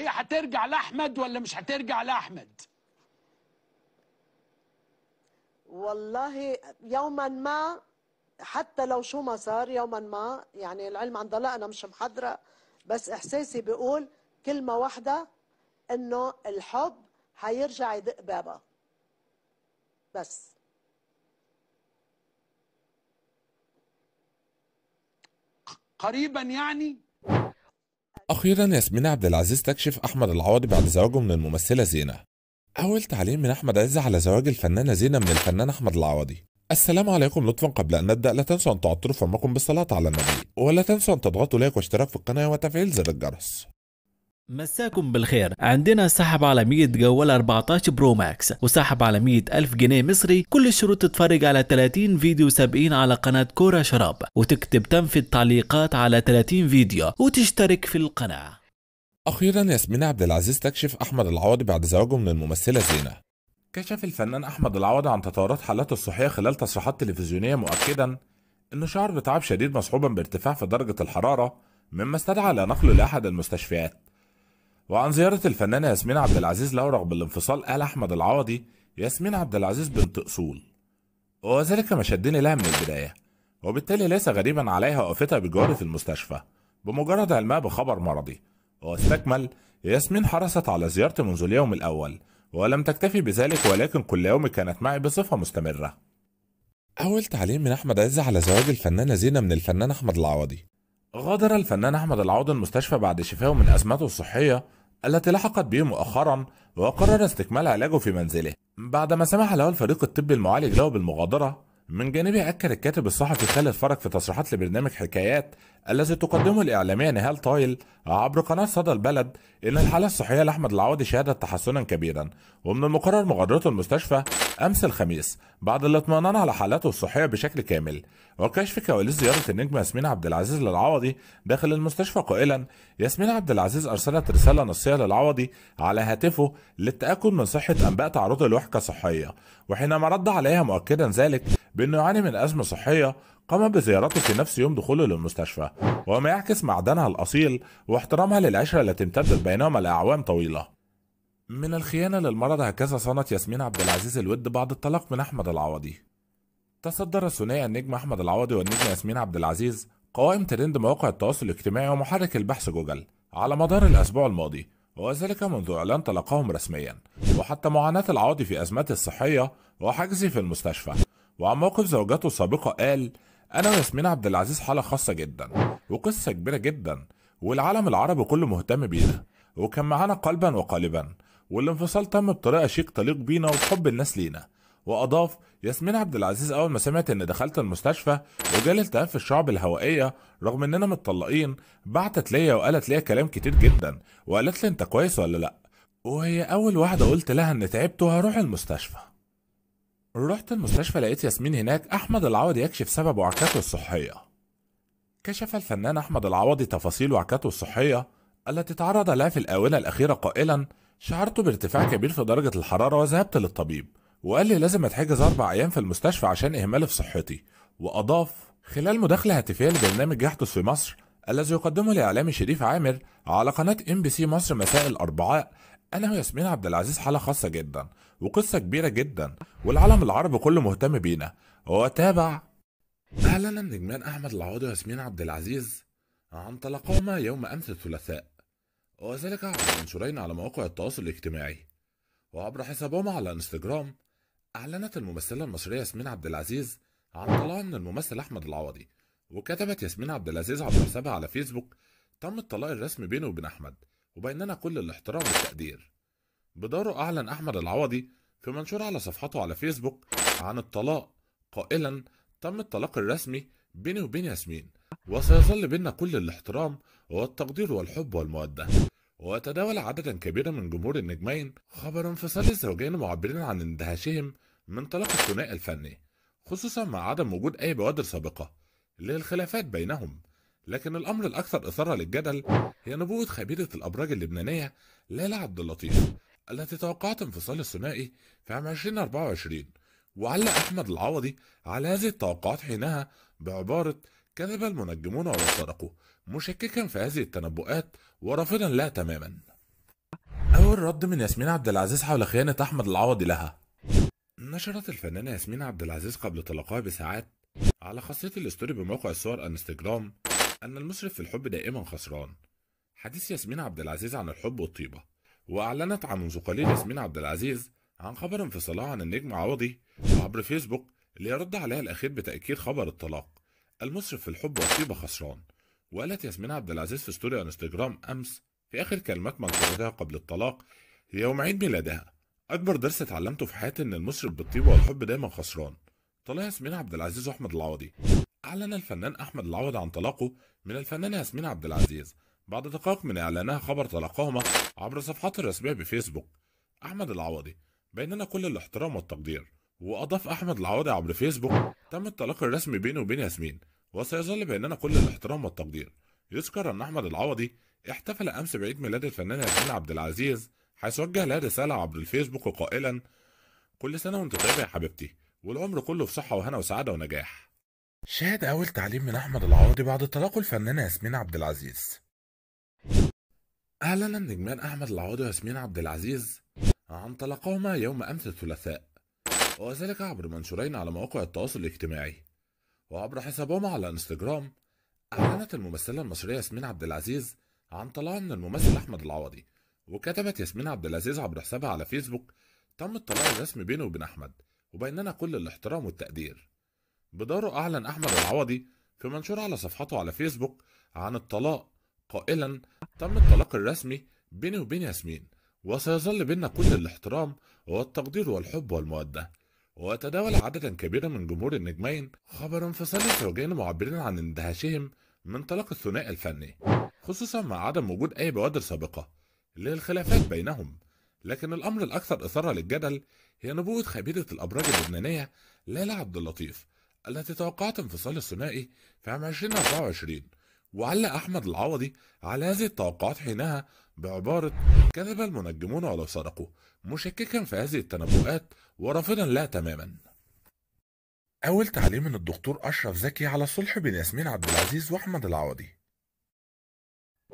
هي هترجع لاحمد ولا مش هترجع لاحمد والله يوما ما حتى لو شو ما صار يوما ما يعني العلم عند الله انا مش محضره بس احساسي بيقول كلمه واحده انه الحب هيرجع يدق بابا بس قريبا يعني أخيرا ياسمين عبد العزيز تكشف أحمد العوضي بعد زواجه من الممثلة زينة. أول تعليق من أحمد عز على زواج الفنانة زينة من الفنان أحمد العوضي. السلام عليكم لطفا قبل أن نبدأ لا تنسوا أن تعطروا فمكم بالصلاة على النبي ولا تنسوا أن تضغطوا لايك واشتراك في القناة وتفعيل زر الجرس مساكم بالخير عندنا سحب على 100 جوال 14 برو ماكس وسحب على 100 ألف جنيه مصري كل الشروط تتفرج على 30 فيديو سابقين على قناة كورة شراب وتكتب تم في التعليقات على 30 فيديو وتشترك في القناة أخيرا ياسمين عبد العزيز تكشف أحمد العوضي بعد زواجه من الممثلة زينة كشف الفنان أحمد العوضي عن تطورات حالته الصحية خلال تصريحات تلفزيونية مؤكدا إنه شعر بتعب شديد مصحوبا بارتفاع في درجة الحرارة مما استدعى لنقله لأحد المستشفيات وعن زيارة الفنانة ياسمين عبد العزيز لو رغب الانفصال قال أحمد العوضي ياسمين عبد العزيز بنت أصول وذلك ما شدني لها من البداية وبالتالي ليس غريبا عليها وقفتها في المستشفى بمجرد علمها بخبر مرضي واستكمل ياسمين حرصت على زيارتي منذ اليوم الأول ولم تكتفي بذلك ولكن كل يوم كانت معي بصفة مستمرة أول تعليم من أحمد عز على زواج الفنانة زينة من الفنان أحمد العوضي غادر الفنان أحمد العوضي المستشفى بعد شفائه من أزمته الصحية التي لحقت به مؤخرا وقرر استكمال علاجه في منزله بعدما سمح له الفريق الطبي المعالج له بالمغادرة من جانبه أكد الكاتب الصحفي خالد فرج في تصريحات لبرنامج حكايات الذي تقدمه الإعلامية نهال طايل عبر قناة صدى البلد إن الحالة الصحية لأحمد العوضي شهدت تحسنا كبيرا ومن المقرر مغادرته المستشفى أمس الخميس بعد الاطمئنان على حالته الصحية بشكل كامل وكشف كواليس زيارة النجم ياسمين عبد العزيز للعوضي داخل المستشفى قائلا ياسمين عبد العزيز أرسلت رسالة نصية للعوضي على هاتفه للتأكد من صحة أنباء تعرضه لوحكة صحية وحينما رد عليها مؤكدا ذلك بأنه يعاني من أزمة صحية قام بزيارته في نفس يوم دخوله للمستشفى وما يعكس معدنها الأصيل واحترامها للعشرة التي امتدت بينهما لأعوام طويلة من الخيانة للمرض هكذا صنت ياسمين عبد العزيز الود بعد الطلاق من أحمد العوضي تصدر الثنائي النجم أحمد العوضي والنجم ياسمين عبد العزيز قوائم ترند مواقع التواصل الاجتماعي ومحرك البحث جوجل على مدار الأسبوع الماضي وذلك منذ إعلان طلاقهم رسميا وحتى معاناة العوضي في أزمته الصحية وحجزه في المستشفى وعن موقف زوجته السابقة قال أنا وياسمين عبد العزيز حالة خاصة جدا وقصة كبيرة جدا والعالم العربي كله مهتم بينا وكان معانا قلبا وقالبا والانفصال تم بطريقة شيك تليق بينا وبحب الناس لينا وأضاف ياسمين عبد العزيز أول ما سمعت إن دخلت المستشفى وجالي التهاب في الشعب الهوائية رغم إننا متطلقين بعتت ليا وقالت ليا كلام كتير جدا وقالت لي أنت كويس ولا لأ وهي أول واحدة قلت لها إن تعبت وهروح المستشفى رحت المستشفى لقيت ياسمين هناك أحمد العوضي يكشف سبب وعكاته الصحية كشف الفنان أحمد العوضي تفاصيل وعكاته الصحية التي تعرض لها في الآونة الأخيرة قائلا شعرت بارتفاع كبير في درجة الحرارة وذهبت للطبيب وقال لي لازم أتحجز أربع أيام في المستشفى عشان إهمالي في صحتي وأضاف خلال مداخلة هاتفية لبرنامج يحدث في مصر الذي يقدمه الإعلامي شريف عامر على قناة ام بي سي مصر مساء الأربعاء أنا وياسمين عبد العزيز حالة خاصة جدا وقصة كبيرة جدا والعالم العربي كله مهتم بينا وتابع أعلن النجمان أحمد العوضي وياسمين عبد العزيز عن طلاقهما يوم أمس الثلاثاء وذلك عبر منشورين على مواقع التواصل الاجتماعي وعبر حسابهما على انستجرام أعلنت الممثلة المصرية ياسمين عبد العزيز عن طلاقها من الممثل أحمد العوضي وكتبت ياسمين عبد العزيز عبر حسابها على فيسبوك تم الطلاق الرسمي بيني وبين أحمد وبيننا كل الاحترام والتقدير بدوره أعلن أحمد العوضي في منشور على صفحته على فيسبوك عن الطلاق قائلا تم الطلاق الرسمي بيني وبين ياسمين وسيظل بيننا كل الاحترام والتقدير والحب والمودة وتداول عددا كبيرا من جمهور النجمين خبر انفصال الزوجين معبرين عن اندهاشهم من طلاق الثنائي الفني خصوصا مع عدم وجود أي بوادر سابقة للخلافات بينهم لكن الأمر الأكثر إثارة للجدل هي نبوة خبيرة الأبراج اللبنانية ليلى عبد اللطيف التي توقعت انفصال الثنائي في عام 2024 وعلق أحمد العوضي على هذه التوقعات حينها بعبارة كذب المنجمون ووثقوا مشككا في هذه التنبؤات ورافضا لها تماما أول رد من ياسمين عبد العزيز حول خيانة أحمد العوضي لها نشرت الفنانة ياسمين عبد العزيز قبل طلاقها بساعات على خاصية الاستوري بموقع الصور انستجرام أن المسرف في الحب دائما خسران حديث ياسمين عبد العزيز عن الحب والطيبة وأعلنت عن منذ قليل ياسمين عبد العزيز عن خبر انفصالها عن النجم عوضي عبر فيسبوك ليرد عليها الأخير بتأكيد خبر الطلاق المصرف في الحب أصيب خسران وقالت ياسمين عبد العزيز في ستوري انستجرام أمس في آخر كلمات منشورتها قبل الطلاق يوم عيد ميلادها أكبر درس اتعلمته في حياتي إن المصرف بالطيبة والحب دايما خسران طلع ياسمين عبد العزيز وأحمد العوضي أعلن الفنان أحمد العوضي عن طلاقه من الفنانة ياسمين عبد العزيز بعد دقائق من إعلانها خبر طلاقهما عبر صفحته الرسمية بفيسبوك أحمد العوضي بيننا كل الاحترام والتقدير وأضاف أحمد العوضي عبر فيسبوك تم الطلاق الرسمي بينه وبين ياسمين وسيظل بيننا كل الاحترام والتقدير يذكر أن أحمد العوضي احتفل أمس بعيد ميلاد الفنان ياسمين عبد العزيز حيث وجه لها رسالة عبر الفيسبوك قائلا كل سنة وانت طيب يا حبيبتي والعمر كله في صحة وهنا وسعادة ونجاح شاهد أول تعليم من أحمد العوضي بعد طلاق الفنانة ياسمين عبد العزيز أعلن النجمان أحمد العوضي وياسمين عبد العزيز عن طلاقهما يوم أمس الثلاثاء وذلك عبر منشورين على مواقع التواصل الاجتماعي وعبر حسابهم على انستجرام أعلنت الممثلة المصرية ياسمين عبد العزيز عن طلاق من الممثل أحمد العوضي وكتبت ياسمين عبد العزيز عبر حسابها على فيسبوك تم الطلاق الرسمي بيني وبين أحمد وبيننا كل الاحترام والتقدير بداره أعلن أحمد العوضي في منشور على صفحته على فيسبوك عن الطلاق قائلا تم الطلاق الرسمي بيني وبين ياسمين وسيظل بيننا كل الاحترام والتقدير والحب والمودة وتداول عددا كبيرا من جمهور النجمين خبر انفصال الزوجين معبرين عن اندهاشهم من طلاق الثنائي الفني خصوصا مع عدم وجود أي بوادر سابقة للخلافات بينهم لكن الأمر الأكثر إثارة للجدل هي نبوءة خبيرة الأبراج اللبنانية ليلى عبد اللطيف التي توقعت انفصال الثنائي في عام 2024 وعلق أحمد العوضي على هذه التوقعات حينها بعبارة كذب المنجمون ولو صدقوا مشككا في هذه التنبؤات ورافضا لها تماما أول تعليم من الدكتور أشرف زكي على صلح بين ياسمين عبد العزيز وأحمد العوضي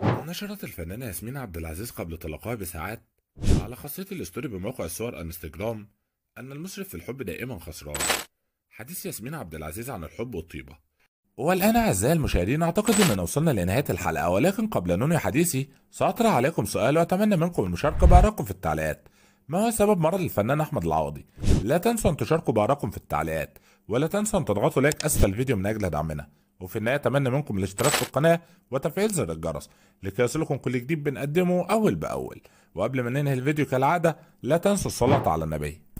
نشرت الفنانة ياسمين عبد العزيز قبل طلاقها بساعات على خاصية الاستوري بموقع الصور انستجرام أن المسرف في الحب دائما خسران حديث ياسمين عبد العزيز عن الحب والطيبة والآن أعزائي المشاهدين أعتقد أننا وصلنا لنهاية الحلقة ولكن قبل أن ننهي حديثي سأطرح عليكم سؤال وأتمنى منكم المشاركة بآرائكم في التعليقات ما هو سبب مرض الفنان أحمد العوضي؟ لا تنسوا أن تشاركوا بآرائكم في التعليقات ولا تنسوا أن تضغطوا لايك أسفل الفيديو من أجل دعمنا وفي النهاية أتمنى منكم الاشتراك في القناة وتفعيل زر الجرس لكي يصلكم كل جديد بنقدمه أول بأول وقبل ما ننهي الفيديو كالعادة لا تنسوا الصلاة على النبي